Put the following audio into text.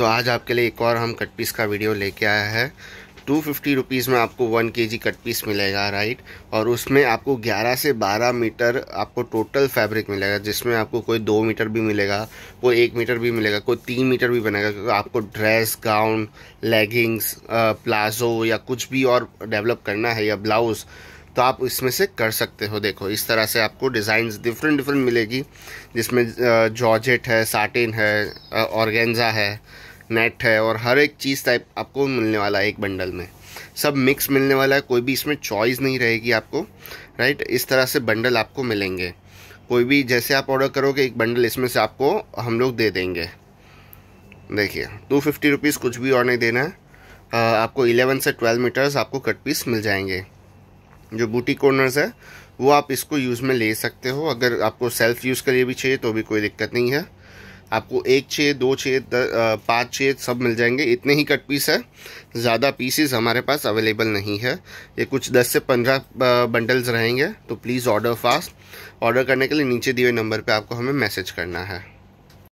तो आज आपके लिए एक और हम कट पीस का वीडियो लेके आया है टू फिफ्टी रुपीज़ में आपको one K G cut piece मिलेगा राइट और उसमें आपको ग्यारह से बारह मीटर आपको टोटल फैब्रिक मिलेगा जिसमें आपको कोई दो मीटर भी मिलेगा कोई एक मीटर भी मिलेगा कोई तीन मीटर भी बनेगा क्योंकि आपको ड्रेस गाउन लेगिंग्स प्लाजो या कुछ भी और डेवलप करना है या ब्लाउज़ तो आप इसमें से कर सकते हो देखो इस तरह से आपको डिज़ाइंस डिफरेंट डिफरेंट मिलेगी जिसमें जॉर्जेट है साटिन है ऑर्गेंजा है नेट है और हर एक चीज़ टाइप आपको मिलने वाला है एक बंडल में सब मिक्स मिलने वाला है कोई भी इसमें चॉइस नहीं रहेगी आपको राइट इस तरह से बंडल आपको मिलेंगे कोई भी जैसे आप ऑर्डर करोगे एक बंडल इसमें से आपको हम लोग दे देंगे देखिए टू फिफ्टी रुपीज़ कुछ भी और नहीं देना है आपको इलेवन से ट्वेल्व मीटर्स आपको कट पीस मिल जाएंगे जो बूटी कॉर्नर्स है वो आप इसको यूज़ में ले सकते हो अगर आपको सेल्फ़ यूज़ के लिए भी चाहिए तो भी कोई दिक्कत नहीं है आपको एक छः दो छः पाँच छः सब मिल जाएंगे इतने ही कट पीस है ज़्यादा पीसेस हमारे पास अवेलेबल नहीं है ये कुछ 10 से 15 बंडल्स रहेंगे तो प्लीज़ ऑर्डर फास्ट ऑर्डर करने के लिए नीचे दिए नंबर पे आपको हमें मैसेज करना है